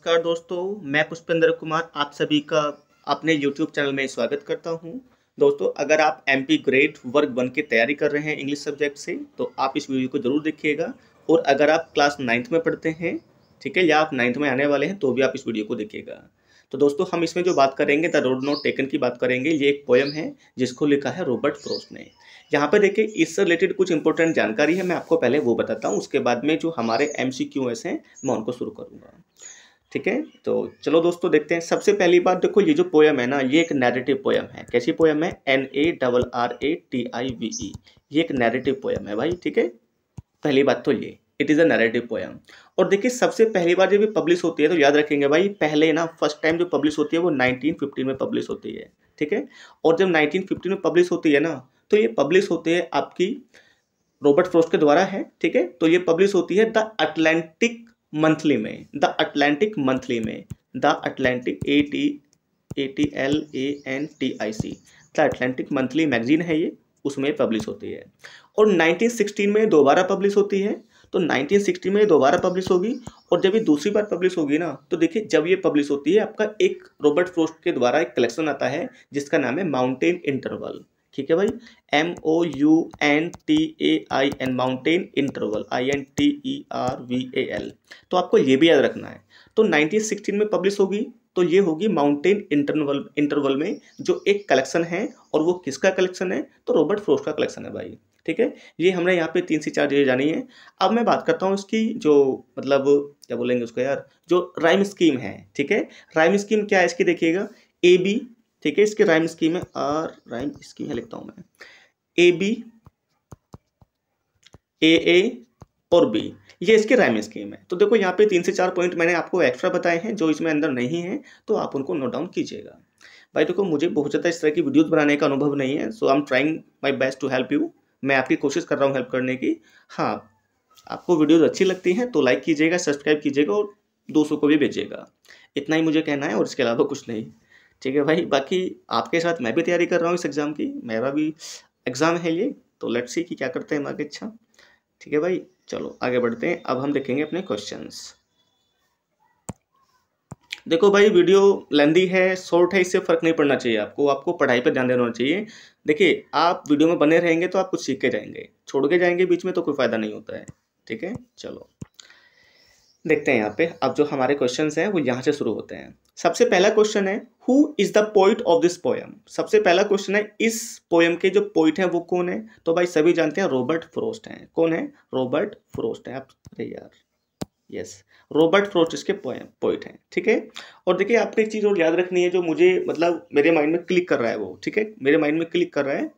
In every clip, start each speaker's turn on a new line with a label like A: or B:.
A: नमस्कार दोस्तों मैं पुष्पेंद्र कुमार आप सभी का अपने YouTube चैनल में स्वागत करता हूं दोस्तों अगर आप M P grade work one की तैयारी कर रहे हैं इंग्लिश सब्जेक्ट से तो आप इस वीडियो को ज़रूर देखिएगा और अगर आप क्लास नाइन्थ में पढ़ते हैं ठीक है या आप नाइन्थ में आने वाले हैं तो भी आप इस वीडियो को देखिएगा तो दोस्तों हम इसमें जो बात करेंगे द रोड नोट टेकन की बात करेंगे ये एक पोयम है जिसको लिखा है रॉबर्ट फ्रोस्ट ने यहाँ पर देखिए इससे रिलेटेड कुछ इंपॉर्टेंट जानकारी है मैं आपको पहले वो बताता हूँ उसके बाद में जो हमारे एम सी क्यू एस हैं मैं उनको शुरू करूँगा ठीक है तो चलो दोस्तों देखते हैं सबसे पहली बात देखो ये जो पोयम है ना ये एक नैरेटिव पोयम है कैसी पोयम है N A double R A T I V E ये एक नैरेटिव पोयम है भाई ठीक है पहली बात तो ये it is a narrative poem और देखिए सबसे पहली बार जब ये पब्लिश होती है तो याद रखेंगे भाई पहले ना फर्स्ट टाइम जो पब्लिश होती है वो 1915 में पब्लिश होती है ठीक है और जब 1915 में पब्लिश होती है ना तो ये पब्लिश होती है आपकी रॉबर्ट फ्रोस्ट के द्वारा है ठीक है तो ये पब्लिश होती है द अटलांटिक मंथली में द अटलांटिक मंथली में the Atlantic A T A T L A N T I C the Atlantic Monthly magazine है ये उसमें पब्लिश होती है और 1916 में दोबारा पब्लिश होती है तो 1960 में दोबारा पब्लिश होगी और जब ये दूसरी बार पब्लिश होगी ना तो देखिए जब ये पब्लिश होती है आपका एक रॉबर्ट फ्रोस्ट के द्वारा एक कलेक्शन आता है जिसका नाम है माउंटेन इंटरवल ठीक है भाई M O U N T A I N mountain interval I N T E R V A L तो आपको ये भी याद रखना है तो 1916 में पब्लिश होगी तो ये होगी माउंटेन इंटरवल इंटरवल में जो एक कलेक्शन है और वो किसका कलेक्शन है तो रॉबर्ट फ्रोस्ट का कलेक्शन है भाई ठीक है ये हमने यहाँ पे तीन से चार चीज़ें जानी है अब मैं बात करता हूँ इसकी जो मतलब क्या बोलेंगे उसको यार जो राइम स्कीम है ठीक है राइम स्कीम क्या है इसकी देखिएगा ए बी ठीक है इसके राइम स्कीम है आर राइम स्कीम है लिखता हूं मैं ए बी ए ए और बी ये इसके राइम स्कीम है तो देखो यहाँ पे तीन से चार पॉइंट मैंने आपको एक्स्ट्रा बताए हैं जो इसमें अंदर नहीं है तो आप उनको नोट डाउन कीजिएगा भाई देखो मुझे बहुत ज़्यादा इस तरह की वीडियोज़ बनाने का अनुभव नहीं है so I am trying my best to help you मैं आपकी कोशिश कर रहा हूँ हेल्प करने की हाँ आपको वीडियोज़ अच्छी लगती हैं तो लाइक कीजिएगा सब्सक्राइब कीजिएगा और दोस्तों को भी भेजिएगा इतना ही मुझे कहना है और इसके अलावा कुछ नहीं ठीक है भाई बाकी आपके साथ मैं भी तैयारी कर रहा हूँ इस एग्ज़ाम की मेरा भी एग्ज़ाम है ये तो लेट्स सी कि क्या करते हैं हम आगे अच्छा ठीक है भाई चलो आगे बढ़ते हैं अब हम देखेंगे अपने क्वेश्चंस देखो भाई वीडियो लेंदी है शॉर्ट है इससे फ़र्क नहीं पड़ना चाहिए आपको आपको पढ़ाई पर ध्यान देना चाहिए देखिए आप वीडियो में बने रहेंगे तो आप कुछ सीख के जाएंगे छोड़ के जाएंगे बीच में तो कोई फ़ायदा नहीं होता है ठीक है चलो देखते हैं यहाँ पे अब जो हमारे क्वेश्चन हैं वो यहाँ से शुरू होते हैं सबसे पहला क्वेश्चन है who is the poet of this poem सबसे पहला क्वेश्चन है इस पोएम के जो पोइट हैं वो कौन है तो भाई सभी जानते हैं रॉबर्ट फ्रोस्ट हैं कौन है रॉबर्ट फ्रोस्ट है आप अरे यार यस रॉबर्ट फ्रोस्ट इसके पोयम पोइट हैं ठीक है और देखिए आपको एक चीज़ और याद रखनी है जो मुझे मतलब मेरे माइंड में क्लिक कर रहा है वो ठीक है मेरे माइंड में क्लिक कर रहा है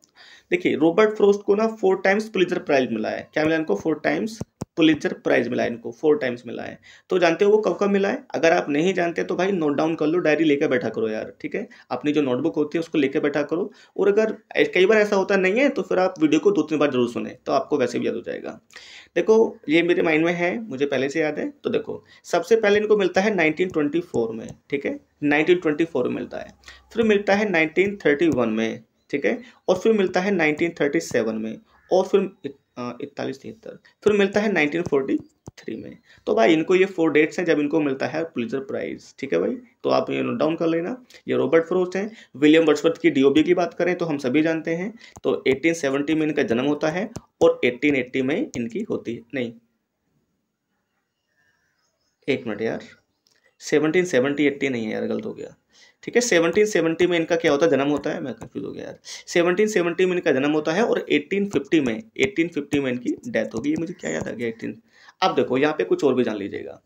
A: देखिए रॉबर्ट फ्रोस्ट को ना फोर टाइम्स पुलिजर प्राइज मिला है क्या मिला इनको फोर टाइम्स पुलिजर प्राइज मिला है इनको फोर टाइम्स मिला है तो जानते हो वो कब कब मिला है अगर आप नहीं जानते तो भाई नोट डाउन कर लो डायरी लेकर बैठा करो यार ठीक है अपनी जो नोटबुक होती है उसको लेकर बैठा करो और अगर कई बार ऐसा होता नहीं है तो फिर आप वीडियो को दो तीन बार जरूर सुने तो आपको वैसे भी याद हो जाएगा देखो ये मेरे माइंड में है मुझे पहले से याद है तो देखो सबसे पहले इनको मिलता है नाइनटीन में ठीक है नाइनटीन में मिलता है फिर मिलता है नाइनटीन में ठीक है और फिर मिलता है 1937 में और फिर इकतालीस तिहत्तर फिर मिलता है 1943 में तो भाई इनको ये फोर डेट्स हैं जब इनको मिलता है पुलिसर प्राइज ठीक है भाई तो आप ये नोट डाउन कर लेना ये रॉबर्ट फ्रोस्ट हैं विलियम वर्ड्सवर्थ की डी की बात करें तो हम सभी जानते हैं तो एटीन में इनका जन्म होता है और एट्टीन में इनकी होती है नहीं एक मिनट यार सेवनटीन सेवनटी एट्टी नहीं है यार गलत हो गया ठीक है सेवनटीन सेवनटी में इनका क्या होता है जन्म होता है मैं कंफ्यूज हो गया यार सेवनटीन में इनका जन्म होता है और एटीन फिफ्टी में एटीन फिफ्टी में इनकी डेथ होगी ये मुझे क्या याद आ गया एटीन अब देखो यहाँ पे कुछ और भी जान लीजिएगा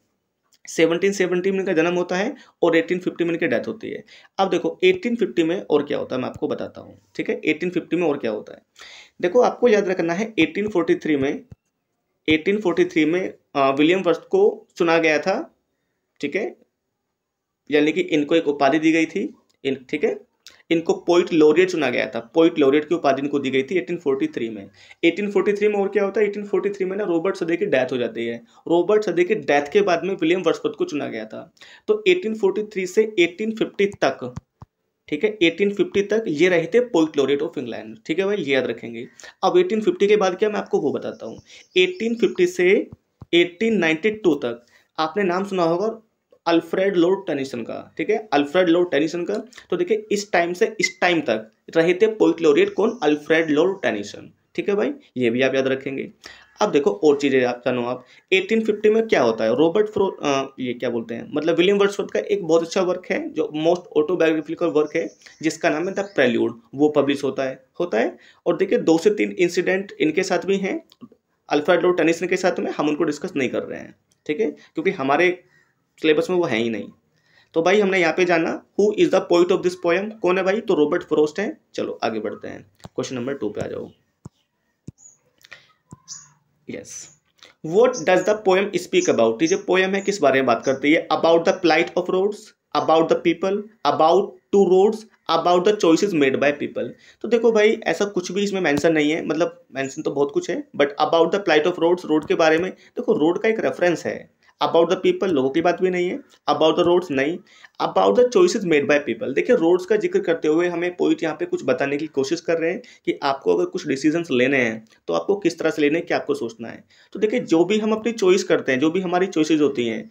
A: सेवनटीन सेवनटी में इनका जन्म होता है और एटीन फिफ्टी में इनकी डेथ होती है अब देखो एटीन फिफ्टी में और क्या होता है मैं आपको बताता हूँ ठीक है एटीन फिफ्टी में और क्या होता है देखो आपको याद रखना है एटीन फोर्टी थ्री में एटीन फोर्टी थ्री में विलियम वर्स्ट को चुना गया था ठीक है यानी कि इनको एक उपाधि दी गई थी इन ठीक है इनको पोइट लोरियट चुना गया था पोइट लोरियट की उपाधि इनको दी गई थी 1843 में 1843 में और क्या होता है 1843 में ना रॉबर्ट सदे की डेथ हो जाती है रॉबर्ट सदे की डेथ के बाद में विलियम वर्षपत को चुना गया था तो 1843 से 1850 तक ठीक है 1850 तक ये रहे थे पोइट लोरियट ऑफ इंग्लैंड ठीक है भाई ये याद रखेंगे अब एटीन के बाद क्या मैं आपको वो बताता हूँ एटीन से एटीन तक आपने नाम सुना होगा अल्फ्रेड लॉर्ड टेनिसन का ठीक है अल्फ्रेड लॉर्ड टेनिसन का तो देखिए इस टाइम से इस टाइम तक रहे थे पोइट लॉरिएट कौन अल्फ्रेड लॉर्ड टेनिसन ठीक है भाई ये भी आप याद रखेंगे अब देखो और चीज़ें आप जानो आप 1850 में क्या होता है रॉबर्ट फ्रो आ, ये क्या बोलते हैं मतलब विलियम वर्ड्सवर्थ का एक बहुत अच्छा वर्क है जो मोस्ट ऑटोबायोग्राफिकल वर्क है जिसका नाम है द प्रेल्यूड वो पब्लिश होता है होता है और देखिए दो से तीन इंसिडेंट इनके साथ भी हैं अल्फ्रेड लॉर्ड टेनिसन के साथ में हम उनको डिस्कस नहीं कर रहे हैं ठीक है क्योंकि हमारे सिलेबस में वो है ही नहीं तो भाई हमने यहाँ पे जाना who is the poet of this poem कौन है भाई तो रॉबर्ट फ्रोस्ट है चलो आगे बढ़ते हैं क्वेश्चन नंबर टू पे आ जाओ yes what does the poem speak about ये पोएम है किस बारे में बात करती है about the plight of roads about the people about two roads about the choices made by people तो देखो भाई ऐसा कुछ भी इसमें मैंसन नहीं है मतलब मैंसन तो बहुत कुछ है but about the plight of roads road के बारे में देखो रोड का एक रेफरेंस है अबाउट द पीपल लोगों की बात भी नहीं है अबाउट द रोड्स नहीं about the choices made by people देखिए रोड्स का जिक्र करते हुए हमें पोइट यहाँ पे कुछ बताने की कोशिश कर रहे हैं कि आपको अगर कुछ डिसीजंस लेने हैं तो आपको किस तरह से लेने हैं क्या आपको सोचना है तो देखिए जो भी हम अपनी चॉइस करते हैं जो भी हमारी चॉइसेज होती हैं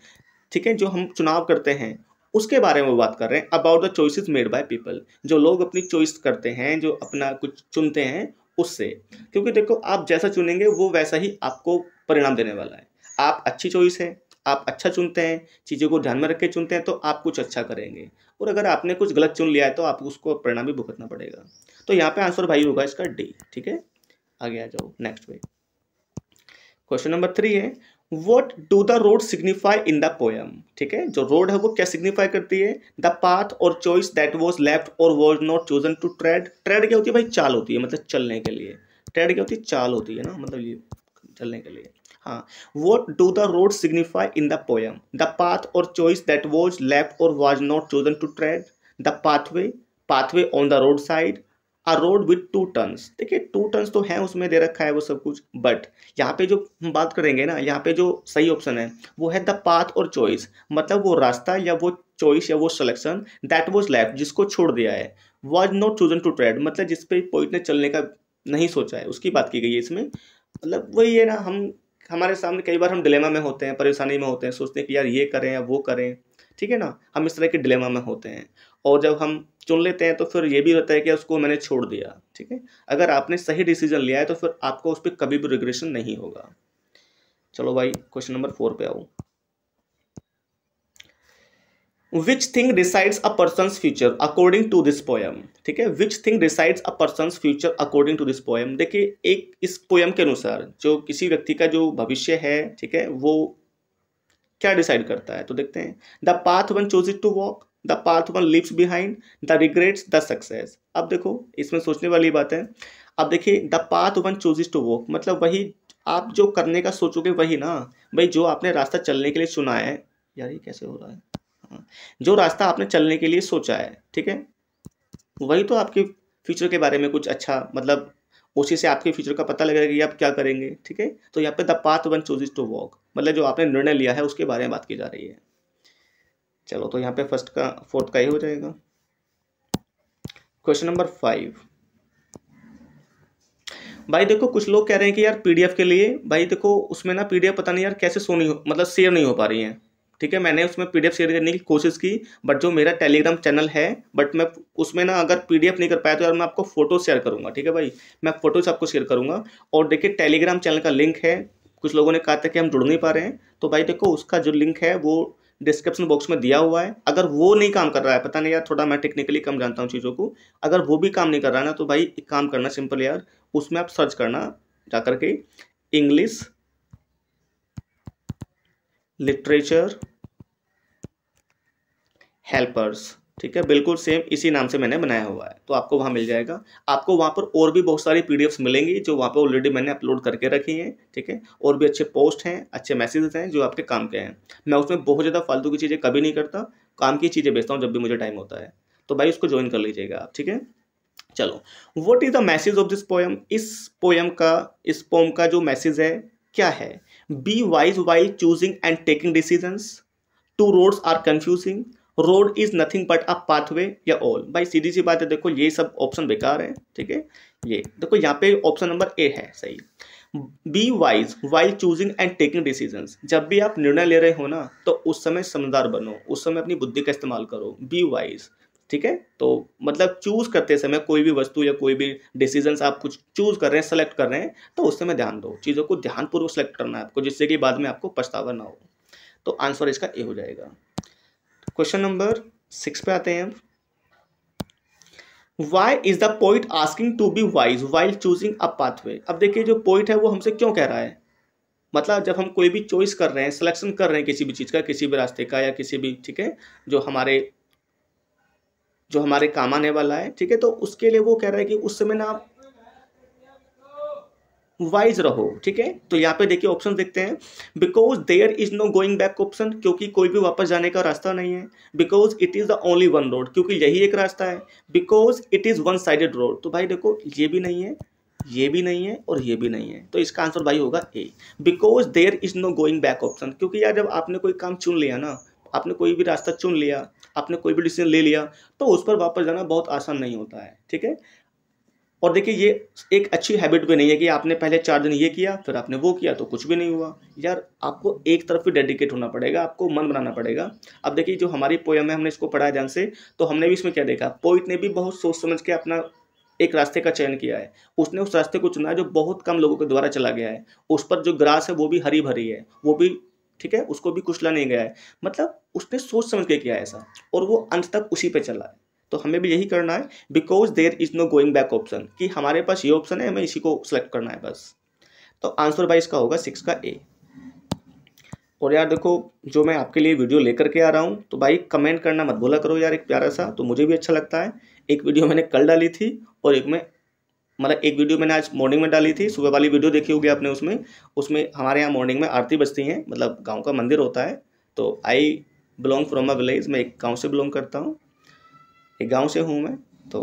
A: ठीक है जो हम चुनाव करते हैं उसके बारे में बात कर रहे हैं about the choices made by people जो लोग अपनी चॉइस करते हैं जो अपना कुछ चुनते हैं उससे क्योंकि देखो आप जैसा चुनेंगे वो वैसा ही आपको परिणाम देने वाला है आप अच्छी चॉइस हैं आप अच्छा चुनते हैं चीज़ों को ध्यान में रख के चुनते हैं तो आप कुछ अच्छा करेंगे और अगर आपने कुछ गलत चुन लिया है तो आपको उसको परिणाम भी भुगतना पड़ेगा तो यहाँ पे आंसर भाई होगा इसका डी ठीक है आगे आ जाओ नेक्स्ट भाई क्वेश्चन नंबर थ्री है what do the road signify in the poem ठीक है जो रोड है वो क्या सिग्निफाई करती है द पाथ और चॉइस दैट वॉज लेफ्ट और was not chosen to tread tread क्या होती है भाई चाल होती है मतलब चलने के लिए ट्रेड क्या होती है चाल होती है ना मतलब ये चलने के लिए हाँ what do the road signify in the poem the path और चॉइस दैट वॉज लेफ और was not chosen to tread the pathway pathway on the road side a road with two turns देखिए two turns तो हैं उसमें दे रखा है वो सब कुछ बट यहाँ पे जो हम बात करेंगे ना यहाँ पे जो सही ऑप्शन है वो है द पाथ और चॉइस मतलब वो रास्ता या वो चॉइस या वो सिलेक्शन दैट वॉज लेफ जिसको छोड़ दिया है was not chosen to tread मतलब जिसपे पोइट ने चलने का नहीं सोचा है उसकी बात की गई है इसमें मतलब वही है ना हम हमारे सामने कई बार हम डिलेमा में होते हैं परेशानी में होते हैं सोचते हैं कि यार ये करें या वो करें ठीक है ना हम इस तरह के डिलेमा में होते हैं और जब हम चुन लेते हैं तो फिर ये भी होता है कि उसको मैंने छोड़ दिया ठीक है अगर आपने सही डिसीजन लिया है तो फिर आपको उस पर कभी भी रिग्रेशन नहीं होगा चलो भाई क्वेश्चन नंबर फोर पे आऊँ which thing decides a person future according to this poem ठीक है which thing decides a person future according to this poem देखिए एक इस पोएम के अनुसार जो किसी व्यक्ति का जो भविष्य है ठीक है वो क्या डिसाइड करता है तो देखते हैं the path one choose it to walk the path one leaves behind the regrets the success अब देखो इसमें सोचने वाली बात है अब देखिए the path one chooses to walk मतलब वही आप जो करने का सोचोगे वही ना भाई जो आपने रास्ता चलने के लिए चुना है यार ये कैसे हो रहा है जो रास्ता आपने चलने के लिए सोचा है ठीक है वही तो आपके फ्यूचर के बारे में कुछ अच्छा मतलब उसी से आपके फ्यूचर का पता लगेगा कि आप क्या करेंगे ठीक है तो यहाँ पे the path one choose to walk मतलब जो आपने निर्णय लिया है उसके बारे में बात की जा रही है चलो तो यहाँ पे फर्स्ट का फोर्थ का ही हो जाएगा क्वेश्चन नंबर फाइव भाई देखो कुछ लोग कह रहे हैं कि यार पीडीएफ के लिए भाई देखो उसमें ना पीडीएफ पता नहीं यार कैसे सो नहीं हो मतलब सेव नहीं हो पा रही है ठीक है मैंने उसमें पीडीएफ शेयर करने की कोशिश की बट जो मेरा टेलीग्राम चैनल है बट मैं उसमें ना अगर पीडीएफ नहीं कर पाया तो यार मैं आपको फोटो शेयर करूँगा ठीक है भाई मैं फोटोज आपको शेयर करूँगा और देखिए टेलीग्राम चैनल का लिंक है कुछ लोगों ने कहा था कि हम जुड़ नहीं पा रहे हैं तो भाई देखो उसका जो लिंक है वो डिस्क्रिप्शन बॉक्स में दिया हुआ है अगर वो नहीं काम कर रहा है पता नहीं यार थोड़ा मैं टेक्निकली कम जानता हूँ चीज़ों को अगर वो भी काम नहीं कर रहा है ना तो भाई एक काम करना सिंपल यार उसमें आप सर्च करना जा करके इंग्लिश लिटरेचर हेल्पर्स ठीक है बिल्कुल सेम इसी नाम से मैंने बनाया हुआ है तो आपको वहाँ मिल जाएगा आपको वहाँ पर और भी बहुत सारी पीडीएफ्स मिलेंगी जो वहाँ पर ऑलरेडी मैंने अपलोड करके रखी हैं ठीक है और भी अच्छे पोस्ट हैं अच्छे मैसेजेस हैं जो आपके काम के हैं मैं उसमें बहुत ज़्यादा फालतू की चीज़ें कभी नहीं करता काम की चीज़ें बेचता हूँ जब भी मुझे टाइम होता है तो भाई उसको ज्वाइन कर लीजिएगा आप ठीक है चलो what is the message of this poem इस पोएम का इस पोम का जो मैसेज है क्या है be wise while choosing and taking decisions two roads are confusing road is nothing but a pathway या ऑल भाई सीधी सी बात है देखो ये सब ऑप्शन बेकार है ठीक है ये देखो यहाँ पे ऑप्शन नंबर ए है सही be wise while choosing and taking decisions जब भी आप निर्णय ले रहे हो ना तो उस समय समझदार बनो उस समय अपनी बुद्धि का इस्तेमाल करो बी वाइज ठीक है तो मतलब चूज़ करते समय कोई भी वस्तु या कोई भी डिसीजन आप कुछ चूज़ कर रहे हैं सेलेक्ट कर रहे हैं तो उस समय ध्यान दो चीज़ों को ध्यानपूर्वक सेलेक्ट करना है आपको जिससे कि बाद में आपको पछतावा ना हो तो आंसर इसका ए हो जाएगा क्वेश्चन नंबर सिक्स पे आते हैं हम why is the poet asking to be wise while choosing a pathway अब देखिए जो पोइट है वो हमसे क्यों कह रहा है मतलब जब हम कोई भी चॉइस कर रहे हैं सिलेक्शन कर रहे हैं किसी भी चीज़ का किसी भी रास्ते का या किसी भी ठीक है जो हमारे जो हमारे काम आने वाला है ठीक है तो उसके लिए वो कह रहा है कि उस समय ना आप वाइज रहो ठीक है तो यहाँ पे देखिए ऑप्शन देखते हैं because there is no going back option क्योंकि कोई भी वापस जाने का रास्ता नहीं है because it is the only one road क्योंकि यही एक रास्ता है because it is one sided road तो भाई देखो ये भी नहीं है ये भी नहीं है और ये भी नहीं है तो इसका आंसर भाई होगा A because there is no going back option क्योंकि यार जब आपने कोई काम चुन लिया ना आपने कोई भी रास्ता चुन लिया आपने कोई भी डिसीजन ले लिया तो उस पर वापस जाना बहुत आसान नहीं होता है ठीक है और देखिए ये एक अच्छी हैबिट भी नहीं है कि आपने पहले चार दिन ये किया फिर आपने वो किया तो कुछ भी नहीं हुआ यार आपको एक तरफ ही डेडिकेट होना पड़ेगा आपको मन बनाना पड़ेगा अब देखिए जो हमारी पोयम है हमने इसको पढ़ा ध्यान से तो हमने भी इसमें क्या देखा पोइट ने भी बहुत सोच समझ के अपना एक रास्ते का चयन किया है उसने उस रास्ते को चुना है जो बहुत कम लोगों के द्वारा चला गया है उस पर जो ग्रास है वो भी हरी भरी है वो भी ठीक है उसको भी कुचला नहीं गया है मतलब उसने सोच समझ के किया है ऐसा और वो अंत तक उसी पे चला है तो हमें भी यही करना है because there is no going back option कि हमारे पास ये ऑप्शन है हमें इसी को सिलेक्ट करना है बस तो आंसर भाई इसका होगा सिक्स का ए और यार देखो जो मैं आपके लिए वीडियो लेकर के आ रहा हूँ तो भाई कमेंट करना मत बोला करो यार एक प्यारा सा तो मुझे भी अच्छा लगता है एक वीडियो मैंने कल डाली थी और एक मैं मतलब एक वीडियो मैंने आज मॉर्निंग में डाली थी सुबह वाली वीडियो देखी होगी आपने उसमें उसमें हमारे यहाँ मॉर्निंग में आरती बजती हैं मतलब गाँव का मंदिर होता है तो I belong from a village मैं एक गाँव से बिलोंग करता हूँ एक गाँव से हूँ मैं तो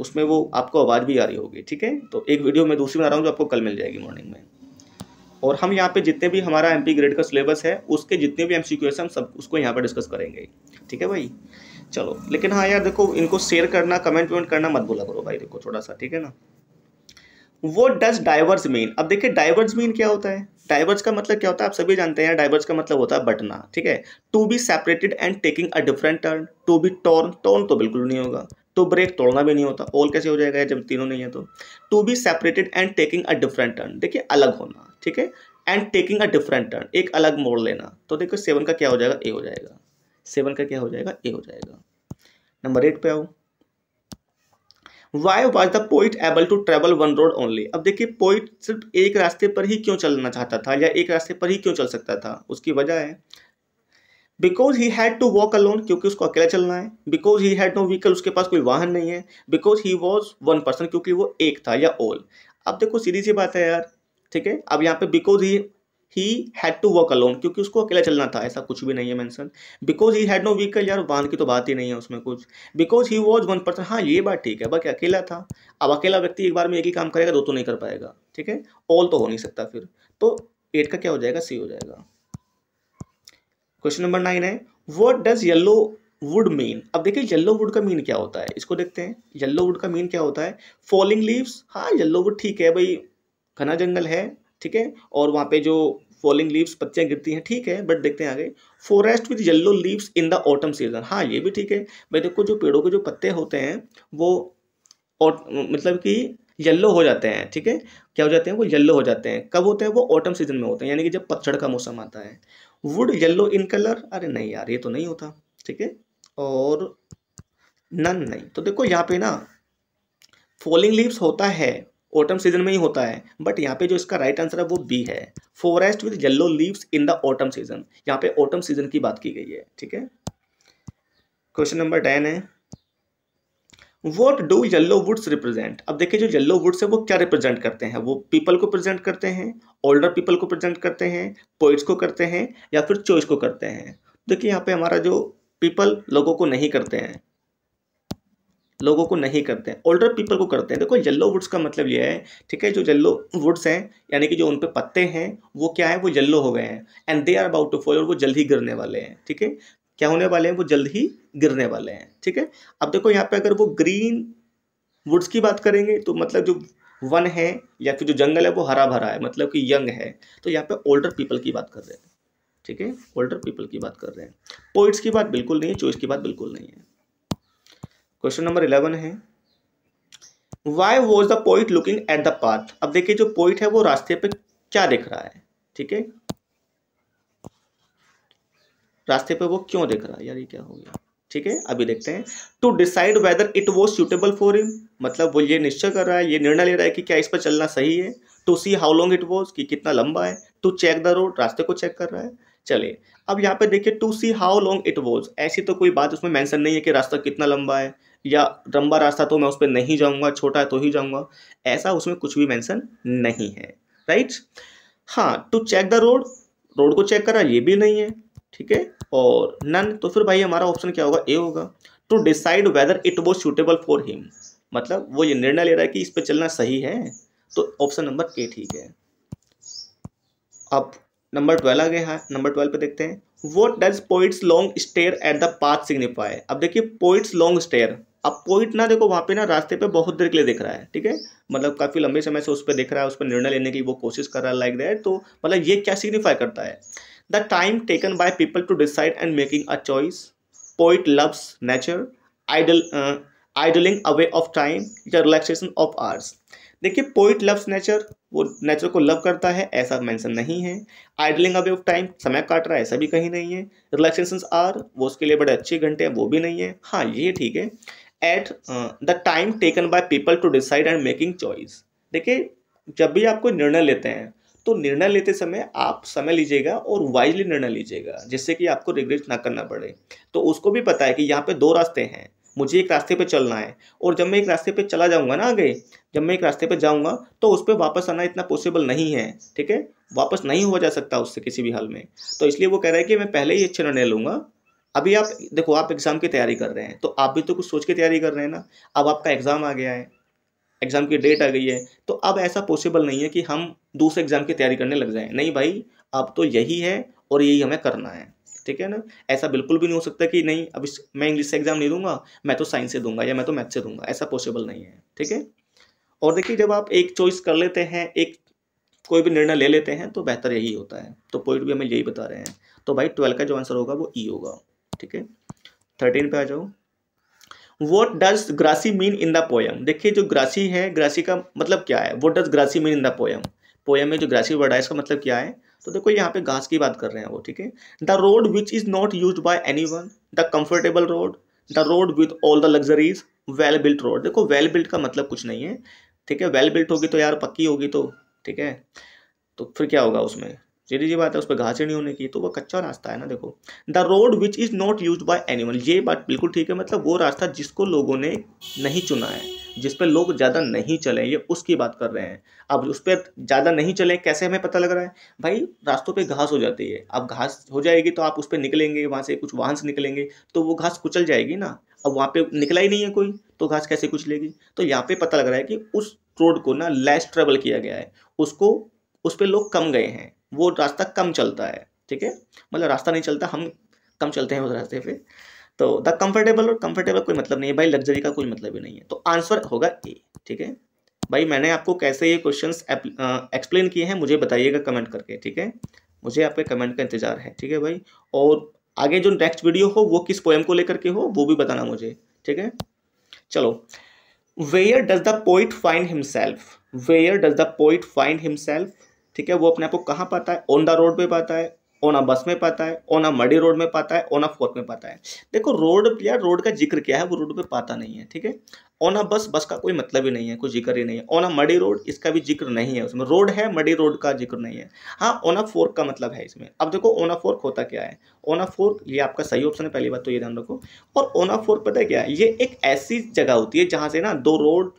A: उसमें वो आपको आवाज़ भी आ रही होगी ठीक है तो एक वीडियो मैं दूसरी बना रहा हूँ जो आपको कल मिल जाएगी मॉर्निंग में और हम यहाँ पे जितने भी हमारा एम ग्रेड का सिलेबस है उसके जितने भी एम सी हम सब उसको यहाँ पर डिस्कस करेंगे ठीक है भाई चलो लेकिन हाँ यार देखो इनको शेयर करना कमेंट वमेंट करना मत बोला करो भाई देखो थोड़ा सा ठीक है ना वो डज डाइवर्स मीन अब देखिए डाइवर्स मीन क्या होता है डाइवर्स का मतलब क्या होता है आप सभी जानते हैं डाइवर्स का मतलब होता है बटना ठीक है to be separated and taking a different turn to be torn torn तो बिल्कुल नहीं होगा तो ब्रेक तोड़ना भी नहीं होता ऑल कैसे हो जाएगा जब तीनों नहीं है तो to be separated and taking a different turn देखिए अलग होना ठीक है and taking a different turn एक अलग मोड़ लेना तो देखो सेवन का क्या हो जाएगा ए हो जाएगा सेवन का क्या हो जाएगा ए हो जाएगा नंबर एट पे आओ why was the poet able to travel one road only अब देखिए पोइट सिर्फ एक रास्ते पर ही क्यों चलना चाहता था या एक रास्ते पर ही क्यों चल सकता था उसकी वजह है because he had to walk alone क्योंकि उसको अकेला चलना है because he had no vehicle उसके पास कोई वाहन नहीं है because he was one person क्योंकि वो एक था या ऑल अब देखो सीधी सी बात है यार ठीक है अब यहाँ पे because he he had to walk alone क्योंकि उसको अकेला चलना था ऐसा कुछ भी नहीं है mention because he had no vehicle यार वाहन की तो बात ही नहीं है उसमें कुछ because he was one person हाँ ये बात ठीक है बाकी अकेला था अब अकेला व्यक्ति एक बार में एक ही काम करेगा दो तो नहीं कर पाएगा ठीक है ऑल तो हो नहीं सकता फिर तो एट का क्या हो जाएगा सी हो जाएगा क्वेश्चन नंबर नाइन है what does yellow wood mean अब देखिए येल्लो वुड का मीन क्या होता है इसको देखते हैं येल्लो वुड का मीन क्या होता है फॉलिंग लीव्स हाँ येल्लो वुड ठीक है भाई घना जंगल है ठीक है और वहाँ पे जो फॉलिंग लीव्स पत्तियाँ गिरती हैं ठीक है बट देखते हैं आगे forest with yellow leaves in the autumn season हाँ ये भी ठीक है भाई देखो जो पेड़ों के जो पत्ते होते हैं वो मतलब कि येल्लो हो जाते हैं ठीक है क्या हो जाते हैं वो येल्लो हो जाते हैं कब होते हैं वो ऑटम सीजन में होते हैं यानी कि जब पतझड़ का मौसम आता है वुड येल्लो इन कलर अरे नहीं यार ये तो नहीं होता ठीक है और नन नहीं तो देखो यहाँ पे ना फॉलिंग लीव्स होता है ऑटम सीजन में ही होता है बट यहाँ पे जो इसका राइट आंसर है वो बी है forest with yellow leaves in the autumn season यहाँ पे ऑटम सीजन की बात की गई है ठीक है क्वेश्चन नंबर टेन है what do yellow woods represent अब देखिए जो येल्लो वुड्स है वो क्या रिप्रेजेंट करते हैं वो पीपल को प्रेजेंट करते हैं ओल्डर पीपल को प्रेजेंट करते हैं पोइट्स को करते हैं या फिर चोइस को करते हैं देखिए यहाँ पे हमारा जो पीपल लोगों को नहीं करते हैं लोगों को नहीं करते हैं ओल्डर पीपल को करते हैं देखो येल्लो वुड्स का मतलब ये है ठीक है जो येल्लो वुड्स हैं यानी कि जो उन पर पत्ते हैं वो क्या है वो येल्लो हो गए हैं and they are about to fall और वो जल्द ही गिरने वाले हैं ठीक है क्या होने वाले हैं वो जल्द ही गिरने वाले हैं ठीक है अब देखो यहाँ पे अगर वो ग्रीन वुड्स की बात करेंगे तो मतलब जो वन है या फिर जो जंगल है वो हरा भरा है मतलब कि यंग है तो यहाँ पे ओल्डर पीपल की बात कर रहे हैं ठीक है ओल्डर पीपल की बात कर रहे हैं पोइट्स की बात बिल्कुल नहीं है चॉइस की बात बिल्कुल नहीं है क्वेश्चन नंबर इलेवन है why was the poet looking at the path अब देखिए जो पोइट है वो रास्ते पे क्या देख रहा है ठीक है रास्ते पे वो क्यों देख रहा है यार ये क्या हो गया ठीक है अभी देखते हैं to decide whether it was suitable for him मतलब वो ये निश्चय कर रहा है ये निर्णय ले रहा है कि क्या इस पर चलना सही है to see how long it was कि कितना लंबा है टू चेक द रोड रास्ते को चेक कर रहा है चले अब यहाँ पे देखिए to see how long it was ऐसी तो कोई बात उसमें मैंसन नहीं है कि रास्ता कितना लंबा है या लंबा रास्ता तो मैं उस पर नहीं जाऊँगा छोटा है तो ही जाऊँगा ऐसा उसमें कुछ भी मैंसन नहीं है राइट हाँ to check the road road को चेक कर रहा ये भी नहीं है ठीक है और नन तो फिर भाई हमारा ऑप्शन क्या होगा ए होगा to decide whether it was suitable for him मतलब वो ये निर्णय ले रहा है कि इस पर चलना सही है तो ऑप्शन नंबर ए ठीक है अब नंबर ट्वेल्व आ हैं नंबर ट्वेल्व पे देखते हैं what does poet's long stare at the path signify अब देखिए पोइट्स लॉन्ग स्टेयर अब पोइट ना देखो वहाँ पे ना रास्ते पे बहुत देर के लिए देख रहा है ठीक है मतलब काफ़ी लंबे समय से उस पर देख रहा है उस पर निर्णय लेने की वो कोशिश कर रहा है लाइक दैट तो मतलब ये क्या सिग्निफाई करता है the time taken by people to decide and making a choice poet loves nature idle idling away of time या रिलैक्सेशन ऑफ आर्स देखिए पोइट लव्स नेचर वो नेचर को लव करता है ऐसा मेंशन नहीं है आइडलिंग अवे ऑफ टाइम समय काट रहा है ऐसा भी कहीं नहीं है रिलैक्सेशन आर वो उसके लिए बड़े अच्छे घंटे हैं वो भी नहीं है हाँ ये ठीक है at the time taken by people to decide and making choice देखिए जब भी आप कोई निर्णय लेते हैं तो निर्णय लेते समय आप समय लीजिएगा और वाइजली निर्णय लीजिएगा जिससे कि आपको रिग्रेट ना करना पड़े तो उसको भी पता है कि यहाँ पे दो रास्ते हैं मुझे एक रास्ते पे चलना है और जब मैं एक रास्ते पे चला जाऊँगा ना आगे जब मैं एक रास्ते पे जाऊँगा तो उस पर वापस आना इतना पॉसिबल नहीं है ठीक है वापस नहीं हुआ जा सकता उससे किसी भी हाल में तो इसलिए वो कह रहा है कि मैं पहले ही अच्छे निर्णय लूँगा अभी आप देखो आप एग्ज़ाम की तैयारी कर रहे हैं तो आप भी तो कुछ सोच के तैयारी कर रहे हैं ना अब आपका एग्ज़ाम आ गया है एग्ज़ाम की डेट आ गई है तो अब ऐसा पॉसिबल नहीं है कि हम दूसरे एग्ज़ाम की तैयारी करने लग जाए नहीं भाई अब तो यही है और यही हमें करना है ठीक है ना ऐसा बिल्कुल भी नहीं हो सकता कि नहीं अब इस मैं इंग्लिश से एग्ज़ाम नहीं दूंगा मैं तो साइंस से दूंगा या मैं तो मैथ से दूंगा ऐसा पॉसिबल नहीं है ठीक है और देखिए जब आप एक चॉइस कर लेते हैं एक कोई भी निर्णय ले लेते हैं तो बेहतर यही होता है तो पॉइंट भी हमें यही बता रहे हैं तो भाई ट्वेल्व का जो आंसर होगा वो ई e होगा ठीक है थर्टीन पे आ जाओ what does grassy mean in the poem देखिए जो ग्रासी है ग्रासी का मतलब क्या है what does grassy mean in the poem poem में जो ग्रासी वर्ड है इसका मतलब क्या है तो देखो यहाँ पे घास की बात कर रहे हैं वो ठीक है the road which is not use by anyone the comfortable road the road with all the luxuries well built road देखो वेल बिल्ट का मतलब कुछ नहीं है ठीक है वेल बिल्ट होगी तो यार पक्की होगी तो ठीक है तो फिर क्या होगा उसमें सीधी जी बात है उस पर घास ही नहीं होने की तो वो कच्चा रास्ता है ना देखो the road which is not use by animal ये बात बिल्कुल ठीक है मतलब वो रास्ता जिसको लोगों ने नहीं चुना है जिस पर लोग ज़्यादा नहीं चले ये उसकी बात कर रहे हैं अब उस पर ज़्यादा नहीं चले कैसे हमें पता लग रहा है भाई रास्तों पर घास हो जाती है अब घास हो जाएगी तो आप उस पर निकलेंगे वहाँ से कुछ वाहन से निकलेंगे तो वो घास कुचल जाएगी ना अब वहाँ पे निकला ही नहीं है कोई तो घास कैसे कुचलेगी तो यहाँ पे पता लग रहा है कि उस रोड को ना लेस ट्रेवल किया गया है उसको उस पर लोग कम गए हैं वो रास्ता कम चलता है ठीक है मतलब रास्ता नहीं चलता हम कम चलते हैं उस रास्ते पे तो द कंफर्टेबल और कंफर्टेबल कोई मतलब नहीं है भाई लग्जरी का कोई मतलब ही नहीं है तो आंसर होगा ए ठीक है भाई मैंने आपको कैसे ये क्वेश्चन एक्सप्लेन किए हैं मुझे बताइएगा कमेंट करके ठीक है मुझे आपके कमेंट का इंतजार है ठीक है भाई और आगे जो नेक्स्ट वीडियो हो वो किस पोएम को लेकर के हो वो भी बताना मुझे ठीक है चलो where does the poet find himself where does the poet find himself ठीक है वो अपने आप को कहाँ पाता है ऑन द रोड पे पाता है ओना बस में पाता है ओना मडी रोड में पाता है ओना फोर्थ में पाता है देखो रोड या रोड का जिक्र क्या है वो रोड पे पाता नहीं है ठीक है ओना बस बस का कोई मतलब ही नहीं है कोई जिक्र ही नहीं है ओना मडी रोड इसका भी जिक्र नहीं है उसमें रोड है मडी रोड का जिक्र नहीं है हाँ ओना फोर्क का मतलब है इसमें अब देखो ओना फोर्क होता क्या है ओना फोर्क ये आपका सही ऑप्शन है पहली बात तो ये ध्यान रखो और ओना फोर्क पता है क्या है ये एक ऐसी जगह होती है जहाँ से ना दो रोड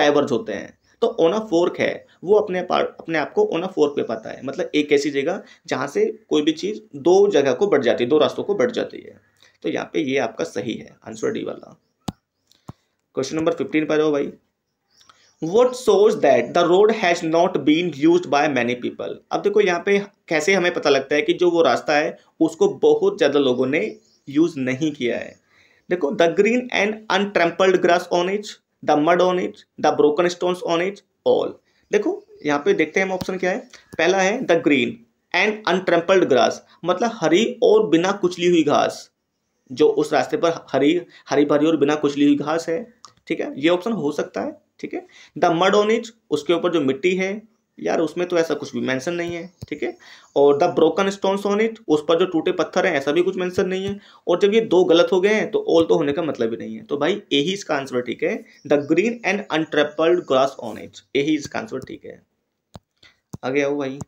A: डाइवर्ज होते हैं तो ओना फोर्क है वो अपने अपने आप को ओना फोर्क पे पता है मतलब एक ऐसी जगह जहाँ से कोई भी चीज़ दो जगह को बढ़ जाती है दो रास्तों को बढ़ जाती है तो यहाँ पे ये आपका सही है आंसर डी वाला क्वेश्चन नंबर फिफ्टीन पर जाओ भाई what shows that the road has not been use by many people अब देखो यहाँ पे कैसे हमें पता लगता है कि जो वो रास्ता है उसको बहुत ज़्यादा लोगों ने यूज नहीं किया है देखो the green and untrampled grass on it the mud on it the broken stone on it all देखो यहाँ पे देखते हैं हम ऑप्शन क्या है पहला है the green and untrampled grass मतलब हरी और बिना कुचली हुई घास जो उस रास्ते पर हरी हरी भरी और बिना कुचली हुई घास है ठीक है ये ऑप्शन हो सकता है ठीक है द मड ऑन इट उसके ऊपर जो मिट्टी है यार उसमें तो ऐसा कुछ भी मेंशन नहीं है ठीक है और the broken stone on it उस पर जो टूटे पत्थर हैं ऐसा भी कुछ मेंशन नहीं है और जब ये दो गलत हो गए हैं तो ऑल तो होने का मतलब ही नहीं है तो भाई यही इसका आंसर ठीक है the green and untrampled grass on it यही इसका आंसर ठीक है आगे आओ भाई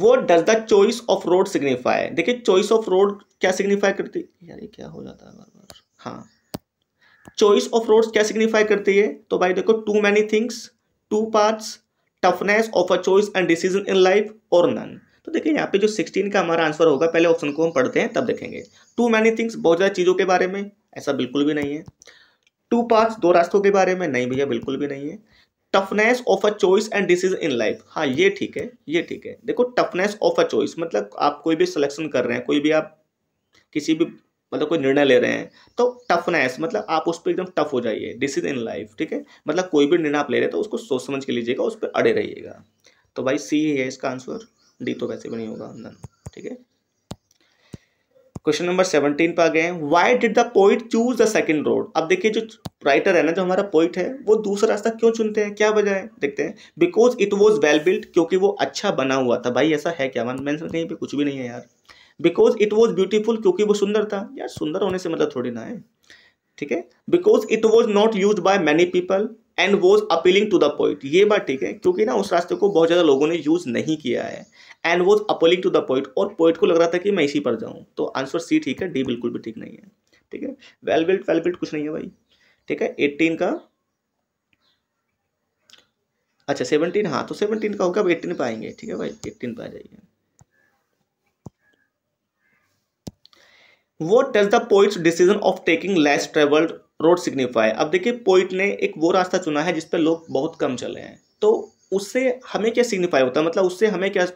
A: वो does the choice of road signify देखिए चॉइस ऑफ रोड क्या सिग्निफाई करती है यार ये क्या हो जाता है बार बार हाँ चॉइस ऑफ रोड्स क्या सिग्निफाई करती है तो भाई देखो too many things two parts toughness of a choice and decision in life और नन तो देखिए यहाँ पे जो सिक्सटीन का हमारा आंसर होगा पहले ऑप्शन को हम पढ़ते हैं तब देखेंगे टू मैनी थिंग्स बहुत ज़्यादा चीज़ों के बारे में ऐसा बिल्कुल भी नहीं है टू पार्ट्स दो रास्तों के बारे में नहीं भैया बिल्कुल भी नहीं है toughness of a choice and decision in life हाँ ये ठीक है ये ठीक है देखो टफनेस ऑफ अ चॉइस मतलब आप कोई भी सिलेक्शन कर रहे हैं कोई भी आप किसी भी मतलब कोई निर्णय ले रहे हैं तो टफनेस मतलब आप उस पर एकदम टफ हो जाइए इज इन लाइफ ठीक है मतलब कोई भी निर्णय आप ले रहे हैं तो उसको सोच समझ के लीजिएगा उस पर अड़े रहिएगा तो भाई सी ही है इसका आंसर डी तो वैसे भी नहीं होगा अंदर ठीक है क्वेश्चन नंबर सेवनटीन पर आ गए why did the poet choose the second road अब देखिए जो राइटर है ना जो हमारा पोइट है वो दूसरा रास्ता क्यों चुनते हैं क्या वजह है देखते हैं because it was well built क्योंकि वो अच्छा बना हुआ था भाई ऐसा है क्या मन मतलब मैं कहीं पर कुछ भी नहीं है यार बिकॉज इट वॉज ब्यूटीफुल क्योंकि वो सुंदर था यार सुंदर होने से मतलब थोड़ी ना है ठीक है because it was not use by many people and was appealing to the point ये बात ठीक है क्योंकि ना उस रास्ते को बहुत ज़्यादा लोगों ने यूज नहीं किया है and was appealing to the point और पॉइंट को लग रहा था कि मैं इसी पर जाऊँ तो आंसर सी ठीक है डी बिल्कुल भी ठीक नहीं है ठीक है वेल बिल्ट वेल बिल्ट कुछ नहीं है भाई ठीक है एट्टीन का अच्छा सेवनटीन हाँ तो सेवनटीन का होगा अब एट्टीन पर आएंगे ठीक है भाई एट्टीन पर आ जाइए what does the poet's decision of taking less travelled road signify अब देखिए पोइट ने एक वो रास्ता चुना है जिस पर लोग बहुत कम चले हैं तो उससे हमें क्या सिग्निफाई होता है मतलब उससे हमें क्या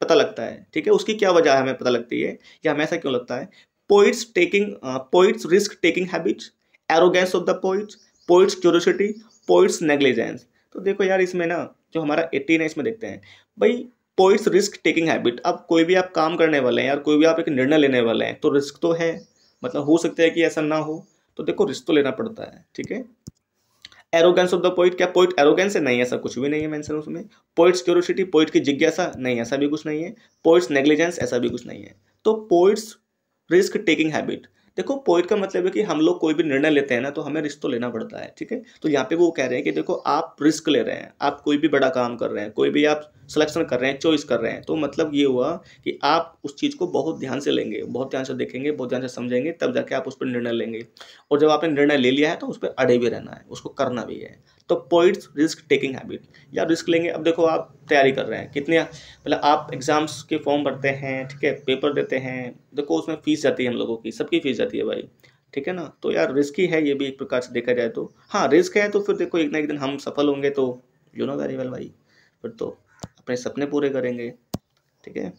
A: पता लगता है ठीक है उसकी क्या वजह हमें पता लगती है या हमें ऐसा क्यों लगता है poet's taking poet's risk taking habits arrogance of the poet's poet's curiosity poet's negligence तो देखो यार इसमें ना जो हमारा एटीन है इसमें देखते हैं भाई पोइट्स रिस्क टेकिंग हैबिट अब कोई भी आप काम करने वाले हैं या कोई भी आप एक निर्णय लेने वाले हैं तो रिस्क तो है मतलब हो सकता है कि ऐसा ना हो तो देखो रिस्क तो लेना पड़ता है ठीक है एरोगेंस ऑफ द पोइट क्या पोइट एरोगेंस है नहीं ऐसा कुछ भी नहीं है मेंशन उसमें पोइट्स क्यूरोसिटी पोइट की जिज्ञासा नहीं ऐसा भी कुछ नहीं है पोइट्स नेग्लिजेंस ऐसा भी कुछ नहीं है तो पोइट्स रिस्क टेकिंग हैबिट देखो पोइट का मतलब है कि हम लोग कोई भी निर्णय लेते हैं ना तो हमें रिस्क तो लेना पड़ता है ठीक है तो यहाँ पे वो कह रहे हैं कि देखो आप रिस्क ले रहे हैं आप कोई भी बड़ा काम कर रहे हैं कोई भी आप सिलेक्शन कर रहे हैं चॉइस कर रहे हैं तो मतलब ये हुआ कि आप उस चीज़ को बहुत ध्यान से लेंगे बहुत ध्यान से देखेंगे बहुत ध्यान से समझेंगे तब जाके आप उस पर निर्णय लेंगे और जब आपने निर्णय ले लिया है तो उस पर अड़े भी रहना है उसको करना भी है तो पॉइंट्स रिस्क टेकिंग हैबिट या रिस्क लेंगे अब देखो आप तैयारी कर रहे हैं कितने मतलब आप एग्ज़ाम्स के फॉर्म भरते हैं ठीक है पेपर देते हैं देखो उसमें फीस जाती है हम लोगों की सबकी फीस जाती है भाई ठीक है ना तो यार रिस्क ही है ये भी एक प्रकार से देखा जाए तो हाँ रिस्क है तो फिर देखो एक ना एक दिन हम सफल होंगे तो यू नो वेरी वेल भाई फिर तो अपने सपने पूरे करेंगे ठीक है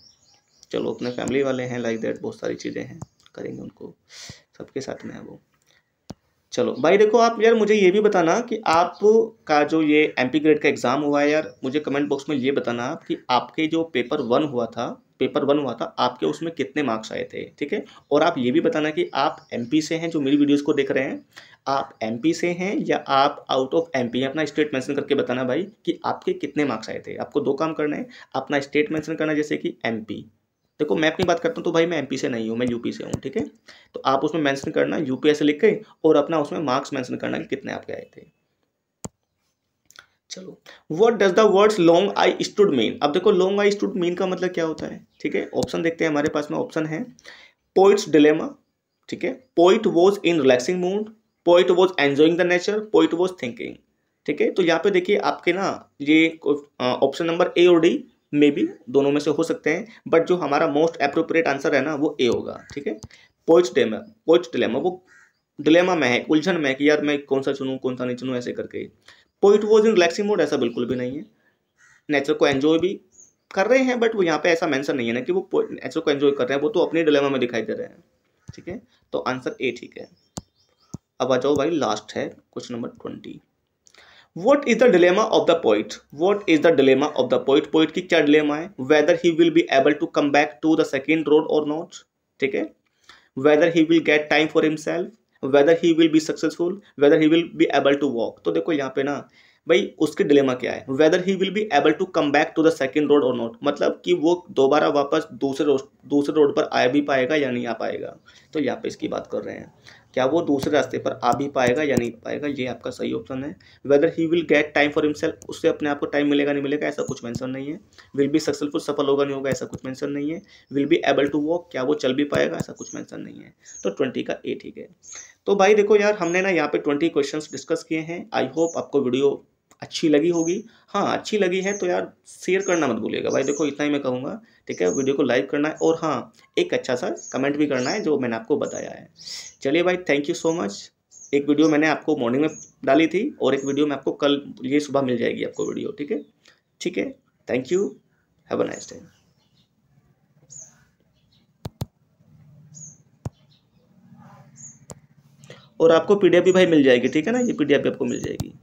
A: चलो अपने फैमिली वाले हैं लाइक दैट बहुत सारी चीज़ें हैं करेंगे उनको सबके साथ में है वो चलो भाई देखो आप यार मुझे ये भी बताना कि आपका जो ये एम ग्रेड का एग्ज़ाम हुआ है यार मुझे कमेंट बॉक्स में ये बताना आप कि आपके जो पेपर वन हुआ था पेपर वन हुआ था आपके उसमें कितने मार्क्स आए थे ठीक है और आप ये भी बताना कि आप एमपी से हैं जो मेरी वीडियोस को देख रहे हैं आप एमपी से हैं या आप आउट ऑफ एमपी हैं अपना स्टेट मेंशन करके बताना भाई कि आपके कितने मार्क्स आए थे आपको दो काम करना है अपना स्टेट मैंसन करना जैसे कि पी देखो मैं अपनी बात करता हूँ तो भाई मैं एमपी से नहीं हूँ मैं यूपी से हूँ ठीक है तो आप उसमें मेंशन करना यूपी ऐसे लिख के और अपना उसमें मार्क्स मेंशन करना कि कितने आपके आए थे चलो what does the words long I stood mean अब देखो लॉन्ग आई स्टूड मीन का मतलब क्या होता है ठीक है ऑप्शन देखते हैं हमारे पास में ऑप्शन है पोइट्स डिलेमा ठीक है poet was in relaxing mood poet was enjoying the nature poet was thinking ठीक है तो यहाँ पे देखिए आपके ना ये ऑप्शन नंबर ए और डी मे बी दोनों में से हो सकते हैं बट जो हमारा मोस्ट अप्रोप्रिएट आंसर है ना वो ए होगा ठीक है पोइट्स डेमा पोइट्स डिलेमा वो डिलेमा में है उलझन में है कि यार मैं कौन सा चुनूँ कौन सा नहीं चुनूँ ऐसे करके कोई टू वॉज इन रिलैक्सिंग मोड ऐसा बिल्कुल भी नहीं है नेचर को एन्जॉय भी कर रहे हैं बट वो यहाँ पे ऐसा मेंशन नहीं है ना कि वो नेचर को एन्जॉय कर रहे हैं वो तो अपने डिलेमा में दिखाई दे रहे हैं ठीक है तो आंसर ए ठीक है अब आ जाओ भाई लास्ट है question number twenty what is the dilemma of the point what is the dilemma of the point point की क्या डिलेमा है whether he will be able to come back to the second road और not ठीक है whether he will get time for himself whether he will be successful whether he will be able to walk तो देखो यहाँ पे ना भाई उसके डिलेमा क्या है whether he will be able to come back to the second road और नॉट मतलब कि वो दोबारा वापस दूसरे रोड दूसरे रोड पर आ भी पाएगा या नहीं आ पाएगा तो यहाँ पे इसकी बात कर रहे हैं क्या वो दूसरे रास्ते पर आ भी पाएगा या नहीं पाएगा ये आपका सही ऑप्शन है whether he will get time for himself उससे अपने आपको टाइम मिलेगा नहीं मिलेगा ऐसा कुछ मेंशन नहीं है विल बी सक्सेसफुल सफल होगा नहीं होगा ऐसा कुछ मेंशन नहीं है will be able to walk क्या वो चल भी पाएगा ऐसा कुछ मैंसन नहीं है तो ट्वेंटी का ए ठीक है तो भाई देखो यार हमने ना यहाँ पे ट्वेंटी क्वेश्चन डिस्कस किए हैं आई होप आपको वीडियो अच्छी लगी होगी हाँ अच्छी लगी है तो यार शेयर करना मत भूलिएगा भाई देखो इतना ही मैं कहूँगा ठीक है वीडियो को लाइक करना है और हाँ एक अच्छा सा कमेंट भी करना है जो मैंने आपको बताया है चलिए भाई थैंक यू सो मच एक वीडियो मैंने आपको मॉर्निंग में डाली थी और एक वीडियो में आपको कल ये सुबह मिल जाएगी आपको वीडियो ठीक है ठीक है thank you have a nice time और आपको पीडीएफ भी भाई मिल जाएगी ठीक है ना ये पीडीएफ भी आपको मिल जाएगी